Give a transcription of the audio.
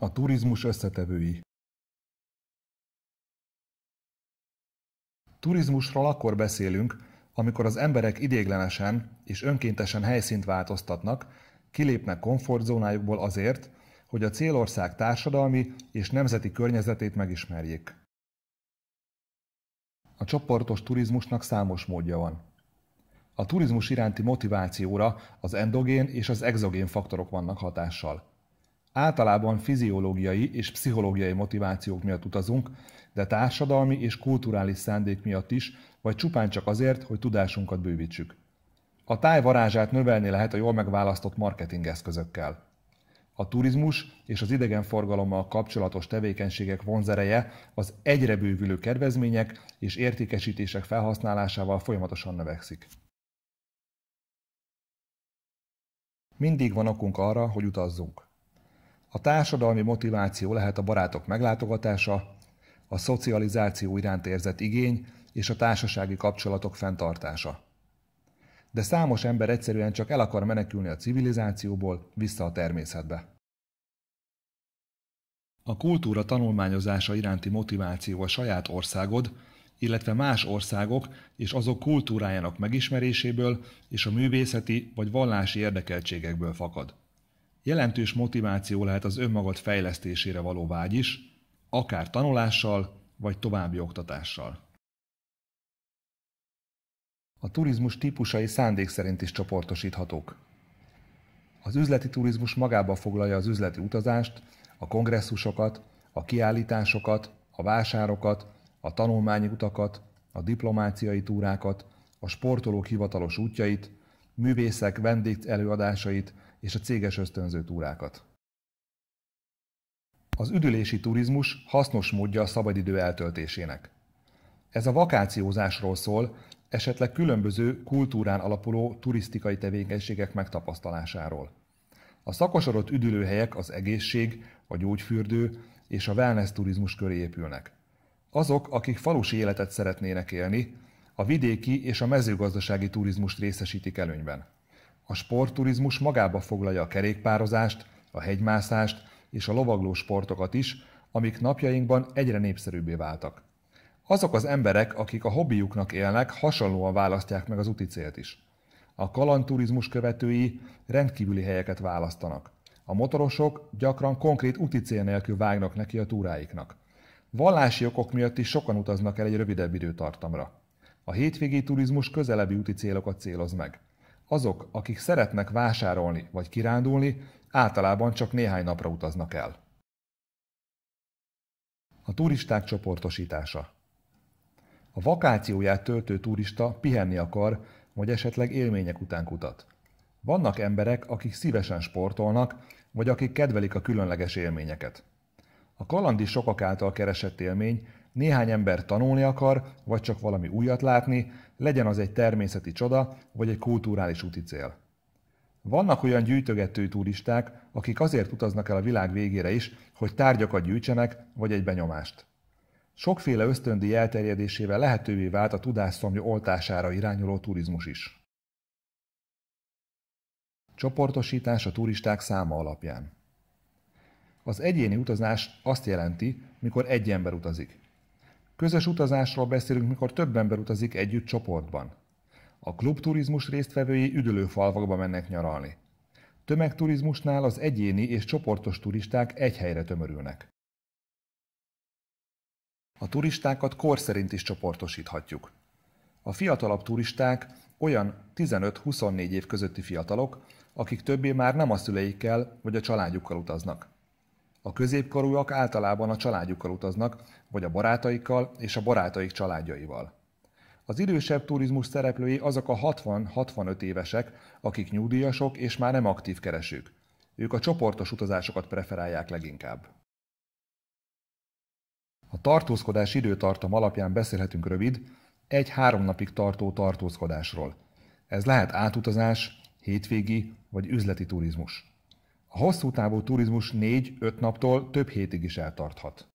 A turizmus összetevői Turizmusról akkor beszélünk, amikor az emberek idéglenesen és önkéntesen helyszínt változtatnak, kilépnek komfortzónájukból azért, hogy a célország társadalmi és nemzeti környezetét megismerjék. A csoportos turizmusnak számos módja van. A turizmus iránti motivációra az endogén és az exogén faktorok vannak hatással. Általában fiziológiai és pszichológiai motivációk miatt utazunk, de társadalmi és kulturális szándék miatt is, vagy csupán csak azért, hogy tudásunkat bővítsük. A táj varázsát növelni lehet a jól megválasztott marketingeszközökkel. A turizmus és az idegenforgalommal kapcsolatos tevékenységek vonzereje az egyre bővülő kedvezmények és értékesítések felhasználásával folyamatosan növekszik. Mindig van okunk arra, hogy utazzunk. A társadalmi motiváció lehet a barátok meglátogatása, a szocializáció iránt érzett igény és a társasági kapcsolatok fenntartása. De számos ember egyszerűen csak el akar menekülni a civilizációból vissza a természetbe. A kultúra tanulmányozása iránti motiváció a saját országod, illetve más országok és azok kultúrájának megismeréséből és a művészeti vagy vallási érdekeltségekből fakad. Jelentős motiváció lehet az önmagad fejlesztésére való vágy is, akár tanulással vagy további oktatással. A turizmus típusai szándék szerint is csoportosíthatók. Az üzleti turizmus magába foglalja az üzleti utazást, a kongresszusokat, a kiállításokat, a vásárokat, a tanulmányi utakat, a diplomáciai túrákat, a sportolók hivatalos útjait, művészek vendég előadásait, és a céges ösztönző túrákat. Az üdülési turizmus hasznos módja a szabadidő eltöltésének. Ez a vakációzásról szól, esetleg különböző kultúrán alapuló turisztikai tevékenységek megtapasztalásáról. A szakosodott üdülőhelyek az egészség, a gyógyfürdő és a wellness turizmus köré épülnek. Azok, akik falusi életet szeretnének élni, a vidéki és a mezőgazdasági turizmust részesítik előnyben. A sportturizmus magába foglalja a kerékpározást, a hegymászást és a lovagló sportokat is, amik napjainkban egyre népszerűbbé váltak. Azok az emberek, akik a hobbiuknak élnek, hasonlóan választják meg az úti célt is. A kalandturizmus követői rendkívüli helyeket választanak. A motorosok gyakran konkrét úti cél nélkül vágnak neki a túráiknak. Vallási okok miatt is sokan utaznak el egy rövidebb időtartamra. A hétvégi turizmus közelebbi úti célokat céloz meg. Azok, akik szeretnek vásárolni vagy kirándulni, általában csak néhány napra utaznak el. A turisták csoportosítása A vakációját töltő turista pihenni akar, vagy esetleg élmények után kutat. Vannak emberek, akik szívesen sportolnak, vagy akik kedvelik a különleges élményeket. A kaland is sokak által keresett élmény, néhány ember tanulni akar, vagy csak valami újat látni, legyen az egy természeti csoda, vagy egy kulturális úti cél. Vannak olyan gyűjtögető turisták, akik azért utaznak el a világ végére is, hogy tárgyakat gyűjtsenek, vagy egy benyomást. Sokféle ösztöndi elterjedésével lehetővé vált a tudásszomja oltására irányuló turizmus is. Csoportosítás a turisták száma alapján. Az egyéni utazás azt jelenti, mikor egy ember utazik. Közös utazásról beszélünk, mikor több ember utazik együtt csoportban. A klubturizmus résztvevői üdülőfalvakba mennek nyaralni. Tömegturizmusnál az egyéni és csoportos turisták egy helyre tömörülnek. A turistákat kor szerint is csoportosíthatjuk. A fiatalabb turisták olyan 15-24 év közötti fiatalok, akik többé már nem a szüleikkel vagy a családjukkal utaznak. A középkorúak általában a családjukkal utaznak, vagy a barátaikkal és a barátaik családjaival. Az idősebb turizmus szereplői azok a 60-65 évesek, akik nyugdíjasok és már nem aktív keresők. Ők a csoportos utazásokat preferálják leginkább. A tartózkodás időtartam alapján beszélhetünk rövid, egy-három napig tartó tartózkodásról. Ez lehet átutazás, hétvégi vagy üzleti turizmus. A hosszú távú turizmus 4-5 naptól több hétig is eltarthat.